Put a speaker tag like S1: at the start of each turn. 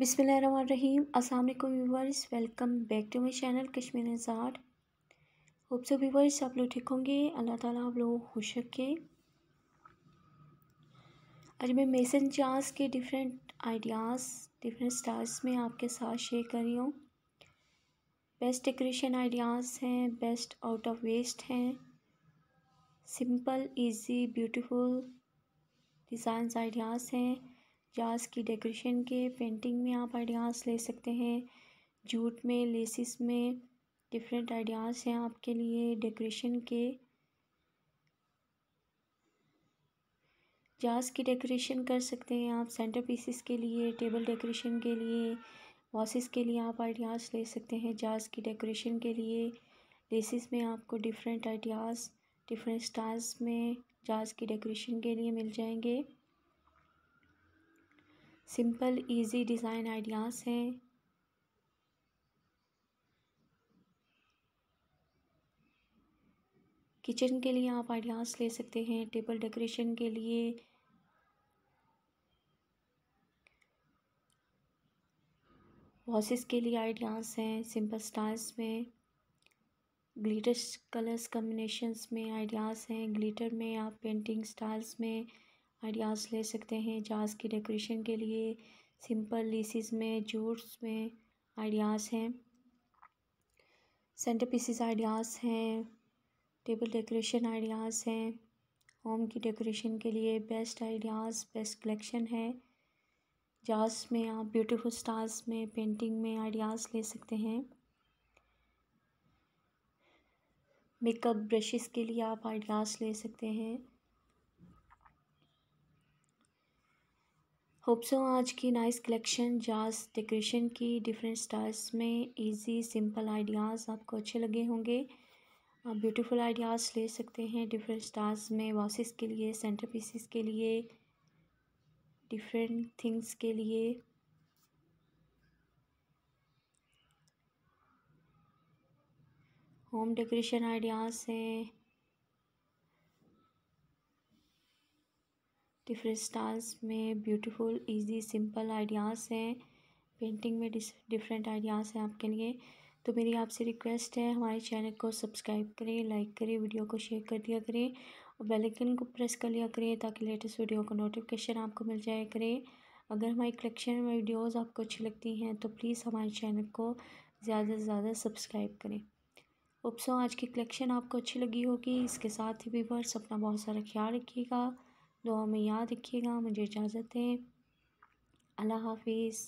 S1: बिसमीम अल्लाम viewers welcome back to my channel Kashmir नज़ार होप सो व्यूवर्स आप लोग ठीक होंगे अल्लाह ताला आप लोग खुश रखे आज मैं मेसन चार्स के डिफरेंट आइडियाज़ डिफरेंट स्टार्स में आपके साथ शेयर कर रही हूँ बेस्ट डेकोरेशन आइडियाज़ हैं बेस्ट आउट ऑफ वेस्ट हैं simple easy beautiful designs ideas हैं जहाज की डेकोरेशन के पेंटिंग में आप आइडियाज़ ले सकते हैं जूट में लेसिस में डिफरेंट आइडियाज़ हैं आपके लिए डेकोरेशन के जहाज की डेकोरेशन कर सकते हैं आप सेंटर पीसेस के लिए टेबल डेकोरेशन के लिए वॉसिस के लिए आप आइडियाज़ ले सकते हैं जहाज की डेकोरेशन के लिए लेसिस में आपको डिफरेंट आइडियाज़ डिफरेंट स्टाइल्स में जहाज की डेकोरेशन के लिए मिल जाएंगे सिंपल इजी डिज़ाइन आइडियाज़ हैं किचन के लिए आप आइडियाज़ ले सकते हैं टेबल डेकोरेशन के लिए वॉसेस के लिए आइडियाज़ हैं सिंपल स्टाइल्स में ग्लिटर कलर्स कम्बिनेशंस में आइडियाज़ हैं ग्लिटर में आप पेंटिंग स्टाइल्स में आइडियाज़ ले सकते हैं जहाज़ की डेकोरेशन के लिए सिंपल लीसिस में जूट्स में आइडियाज़ हैं सेंटर पीसीस आइडियाज़ हैं टेबल डेकोरेशन आइडियाज़ हैं होम की डेकोरेशन के लिए बेस्ट आइडियाज़ बेस्ट कलेक्शन है जहाज़ में आप ब्यूटीफुल स्टार्स में पेंटिंग में आइडियाज़ ले सकते हैं मेकअप ब्रशेस के लिए आप आइडियाज़ ले सकते हैं होप सो आज की नाइस कलेक्शन जास डेकोरेशन की डिफरेंट स्टाइल्स में इजी सिंपल आइडियाज़ आपको अच्छे लगे होंगे आप ब्यूटीफुल आइडियाज़ ले सकते हैं डिफरेंट स्टाइल्स में वॉसिस के लिए सेंटर पीसीस के लिए डिफरेंट थिंग्स के लिए होम डेकोरेशन आइडियाज़ हैं डिफरेंट स्टाइल्स में ब्यूटीफुल इजी सिंपल आइडियाज़ हैं पेंटिंग में डिफरेंट आइडियाज़ हैं आपके लिए तो मेरी आपसे रिक्वेस्ट है हमारे चैनल को सब्सक्राइब करें लाइक करें वीडियो को शेयर कर दिया करें और बेल आइकन को प्रेस कर लिया करें ताकि लेटेस्ट वीडियो का नोटिफिकेशन आपको मिल जाए करें अगर हमारी कलेक्शन में वीडियोस आपको अच्छी लगती हैं तो प्लीज़ हमारे चैनल को ज़्यादा से ज़्यादा सब्सक्राइब करें उपसो आज की कलेक्शन आपको अच्छी लगी होगी इसके साथ ही भी बस अपना बहुत सारा ख्याल रखिएगा दुआ में याद रखिएगा मुझे इजाज़त दें अल्लाह हाफ़िज़